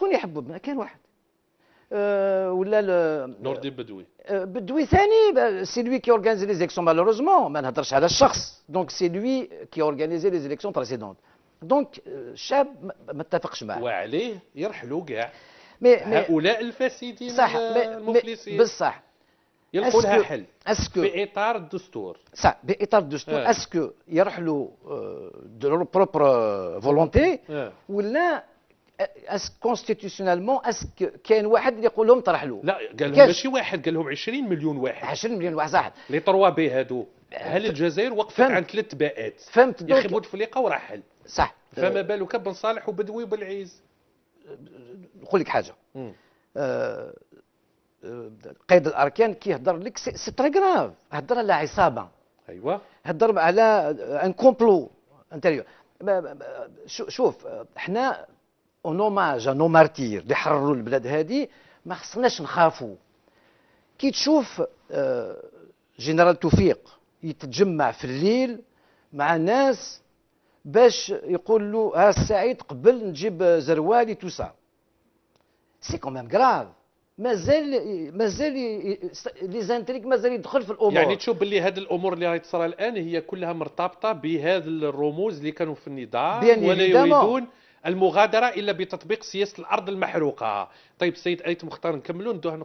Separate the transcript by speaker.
Speaker 1: شكون يحبوا ما كان واحد أه ولا نور الدين بدوي أه بدوي ثاني سي لوي كي اورغانيزي لي زيكسيون مالوروزمون ما نهضرش على الشخص دونك سي لوي كي اورغانيزي لي زيكسيون بريسيدونت دونك شاب ما اتفقش معاه وعليه يرحلوا كاع هؤلاء الفاسدين صح المفلسين بصح
Speaker 2: يلقوا لها حل اسكو
Speaker 1: باطار الدستور صح باطار الدستور اسكو يرحلوا
Speaker 2: دو بروبر فولونتي
Speaker 1: ولا اسك
Speaker 2: كونستيتيوشنالمون اسك كاين واحد اللي يقول لهم طرح له لا قال لهم ماشي واحد قال لهم 20 مليون واحد 20 مليون واحد صح لي 3 بي هادو هل الجزائر وقفت عن ثلاث باءات فهمت يا اخي بوتفليقه ورحل صح فما بالك بن صالح وبدوي وبالعيز نقول لك حاجه
Speaker 1: أه، أه، قيد الاركان كي يهضر لك سي تري كراف هضر على عصابه ايوه هضر على ان كومبلو انتيريور شوف احنا أه، اون اوماج انو مارتير اللي حرروا البلاد هذه ما خصناش نخافوا كي تشوف آه، جنرال توفيق يتجمع في الليل مع ناس باش يقول له ها السعيد قبل نجيب زروالي توسا
Speaker 2: سي كون ميم كراف
Speaker 1: مازال مازال لي زانتريك مازال يدخل في الامور يعني
Speaker 2: تشوف باللي هذه الامور اللي راهي تصرى الان هي كلها مرتبطه بهذا الرموز اللي كانوا في النضال ولا يريدون المغادره الا بتطبيق سياسه الارض المحروقه طيب السيد ايت مختار نكملوا ندوه